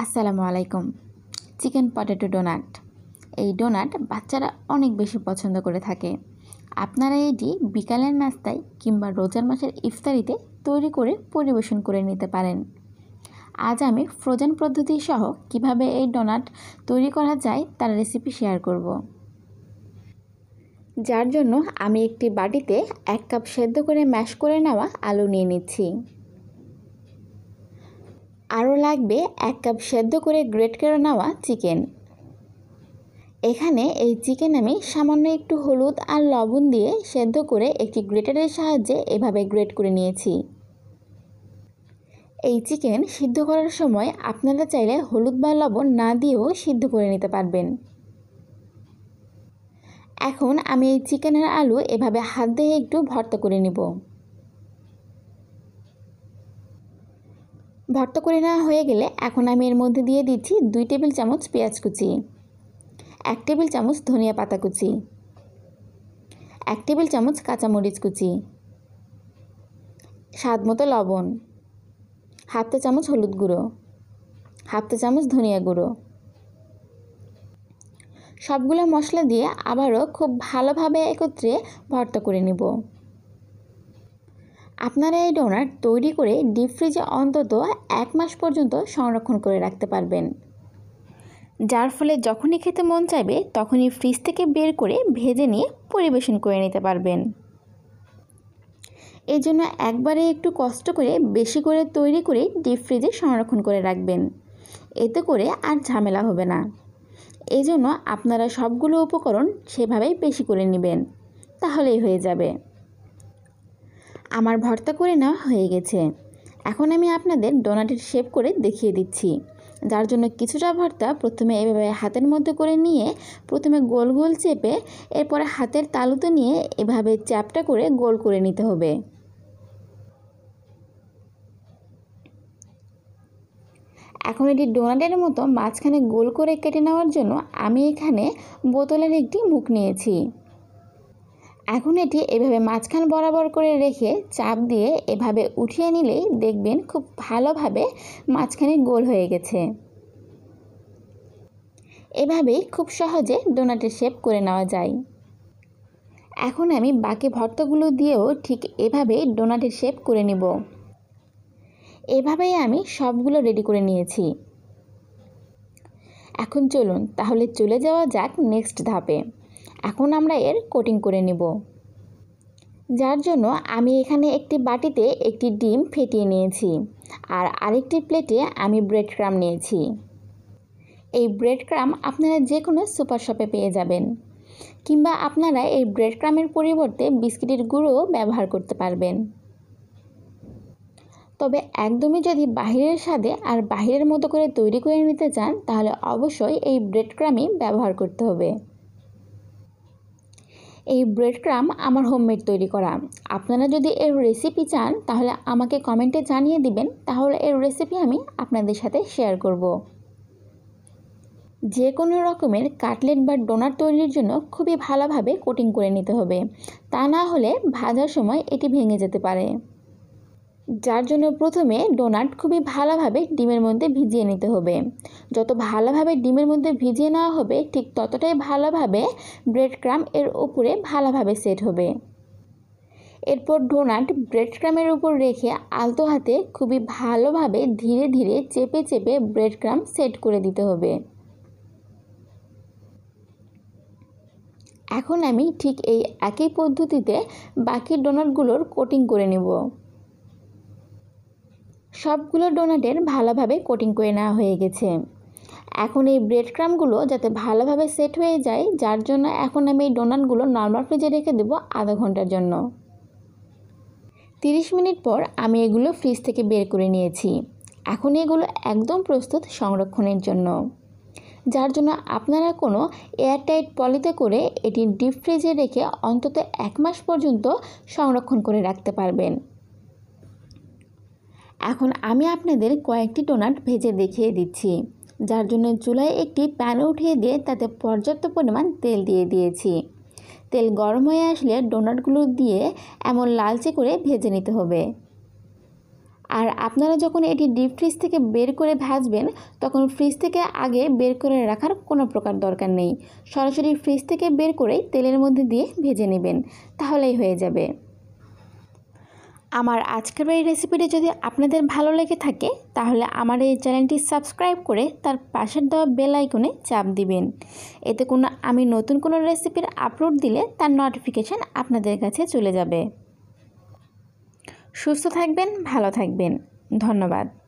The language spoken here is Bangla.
আসসালামু আলাইকুম চিকেন পটেটো ডোনাট এই ডোনাট বাচ্চারা অনেক বেশি পছন্দ করে থাকে আপনারা এটি বিকালের নাস্তায় কিংবা রোজার মাসের ইফতারিতে তৈরি করে পরিবেশন করে নিতে পারেন আজ আমি ফ্রোজেন পদ্ধতি সহ কিভাবে এই ডোনাট তৈরি করা যায় তার রেসিপি শেয়ার করব যার জন্য আমি একটি বাটিতে এক কাপ সেদ্ধ করে ম্যাশ করে নেওয়া আলু নিয়ে নিচ্ছি আরও লাগবে এক কাপ সেদ্ধ করে গ্রেট করে নেওয়া চিকেন এখানে এই চিকেন আমি সামান্য একটু হলুদ আর লবণ দিয়ে সেদ্ধ করে একটি গ্রেটারের সাহায্যে এভাবে গ্রেট করে নিয়েছি এই চিকেন সিদ্ধ করার সময় আপনারা চাইলে হলুদ বা লবণ না দিয়েও সিদ্ধ করে নিতে পারবেন এখন আমি এই চিকেনের আলু এভাবে হাত দিয়ে একটু ভর্তা করে নিব ভর্তা করে নেওয়া হয়ে গেলে এখন আমি এর মধ্যে দিয়ে দিচ্ছি দুই টেবিল চামচ পেঁয়াজ কুচি এক টেবিল চামচ ধনিয়া পাতা কুচি এক টেবিল চামচ কাঁচামরিচ কুচি স্বাদ মতো লবণ হাফ চা চামচ হলুদ গুঁড়ো হাফ চা চামচ ধনিয়া গুঁড়ো সবগুলো মশলা দিয়ে আবারও খুব ভালোভাবে একত্রে ভর্তা করে নেব আপনারা এই ডোনাট তৈরি করে ডিপ ফ্রিজে অন্তত এক মাস পর্যন্ত সংরক্ষণ করে রাখতে পারবেন যার ফলে যখনই খেতে মন চাইবে তখনই ফ্রিজ থেকে বের করে ভেজে নিয়ে পরিবেশন করে নিতে পারবেন এই জন্য একবারে একটু কষ্ট করে বেশি করে তৈরি করে ডিপ ফ্রিজে সংরক্ষণ করে রাখবেন এতে করে আর ঝামেলা হবে না এই জন্য আপনারা সবগুলো উপকরণ সেভাবেই বেশি করে নেবেন তাহলেই হয়ে যাবে আমার ভর্তা করে নেওয়া হয়ে গেছে এখন আমি আপনাদের ডোনাটের শেপ করে দেখিয়ে দিচ্ছি যার জন্য কিছুটা ভর্তা প্রথমে এভাবে হাতের মধ্যে করে নিয়ে প্রথমে গোল গোল চেপে এরপরে হাতের তালুতে নিয়ে এভাবে চ্যাপটা করে গোল করে নিতে হবে এখন এটি ডোনাটের মতো মাঝখানে গোল করে কেটে নেওয়ার জন্য আমি এখানে বোতলের একটি মুখ নিয়েছি এখন এটি এভাবে মাঝখান বরাবর করে রেখে চাপ দিয়ে এভাবে উঠিয়ে নিলেই দেখবেন খুব ভালোভাবে মাঝখানে গোল হয়ে গেছে এভাবেই খুব সহজে ডোনাটের শেপ করে নেওয়া যায় এখন আমি বাকি ভর্তগুলো দিয়েও ঠিক এভাবেই ডোনাটের শেপ করে নিব এভাবেই আমি সবগুলো রেডি করে নিয়েছি এখন চলুন তাহলে চলে যাওয়া যাক নেক্সট ধাপে এখন আমরা এর কোটিং করে নেব যার জন্য আমি এখানে একটি বাটিতে একটি ডিম ফেটিয়ে নিয়েছি আর আরেকটি প্লেটে আমি ব্রেড ক্রাম নিয়েছি এই ব্রেড ক্রাম আপনারা যে কোনো সুপার শপে পেয়ে যাবেন কিংবা আপনারা এই ব্রেড ক্রামের পরিবর্তে বিস্কিটের গুঁড়ো ব্যবহার করতে পারবেন তবে একদমই যদি বাহিরের স্বাদে আর বাহিরের মতো করে তৈরি করে নিতে চান তাহলে অবশ্যই এই ব্রেড ক্রামই ব্যবহার করতে হবে এই ব্রেড ক্রাম আমার হোমমেড তৈরি করা আপনারা যদি এর রেসিপি চান তাহলে আমাকে কমেন্টে জানিয়ে দিবেন তাহলে এর রেসিপি আমি আপনাদের সাথে শেয়ার করব। যে কোনো রকমের কাটলেট বা ডোনার তৈরির জন্য খুবই ভালোভাবে কোটিং করে নিতে হবে তা না হলে ভাজার সময় এটি ভেঙে যেতে পারে যার জন্য প্রথমে ডোনাট খুবই ভালোভাবে ডিমের মধ্যে ভিজিয়ে নিতে হবে যত ভালোভাবে ডিমের মধ্যে ভিজিয়ে নেওয়া হবে ঠিক ততটাই ভালোভাবে ব্রেড ক্রাম এর উপরে ভালোভাবে সেট হবে এরপর ডোনাট ব্রেড ক্রামের উপর রেখে আলতো হাতে খুবই ভালোভাবে ধীরে ধীরে চেপে চেপে ব্রেড ক্রাম সেট করে দিতে হবে এখন আমি ঠিক এই একই পদ্ধতিতে বাকি ডোনাটগুলোর কোটিং করে নেব সবগুলো ডোনাটের ভালোভাবে কোটিং করে নেওয়া হয়ে গেছে এখন এই ব্রেড ক্রামগুলো যাতে ভালোভাবে সেট হয়ে যায় যার জন্য এখন আমি এই ডোনাটগুলো নর্মাল ফ্রিজে রেখে দেবো আধা ঘন্টার জন্য তিরিশ মিনিট পর আমি এগুলো ফ্রিজ থেকে বের করে নিয়েছি এখন এগুলো একদম প্রস্তুত সংরক্ষণের জন্য যার জন্য আপনারা কোনো এয়ারটাইট পলিতে করে এটি ডিপ ফ্রিজে রেখে অন্তত এক মাস পর্যন্ত সংরক্ষণ করে রাখতে পারবেন এখন আমি আপনাদের কয়েকটি ডোনাট ভেজে দেখিয়ে দিচ্ছি যার জন্য চুলায় একটি প্যান উঠিয়ে দিয়ে তাতে পর্যাপ্ত পরিমাণ তেল দিয়ে দিয়েছি তেল গরম হয়ে আসলে ডোনাটগুলো দিয়ে এমন লালচে করে ভেজে নিতে হবে আর আপনারা যখন এটি ডিপ ফ্রিজ থেকে বের করে ভাজবেন তখন ফ্রিজ থেকে আগে বের করে রাখার কোনো প্রকার দরকার নেই সরাসরি ফ্রিজ থেকে বের করেই তেলের মধ্যে দিয়ে ভেজে নেবেন তাহলেই হয়ে যাবে আমার আজকের এই রেসিপিটি যদি আপনাদের ভালো লেগে থাকে তাহলে আমার এই চ্যানেলটি সাবস্ক্রাইব করে তার পাশের দেওয়া বেল আইকনে চাপ দিবেন এতে কোনো আমি নতুন কোনো রেসিপির আপলোড দিলে তার নোটিফিকেশান আপনাদের কাছে চলে যাবে সুস্থ থাকবেন ভালো থাকবেন ধন্যবাদ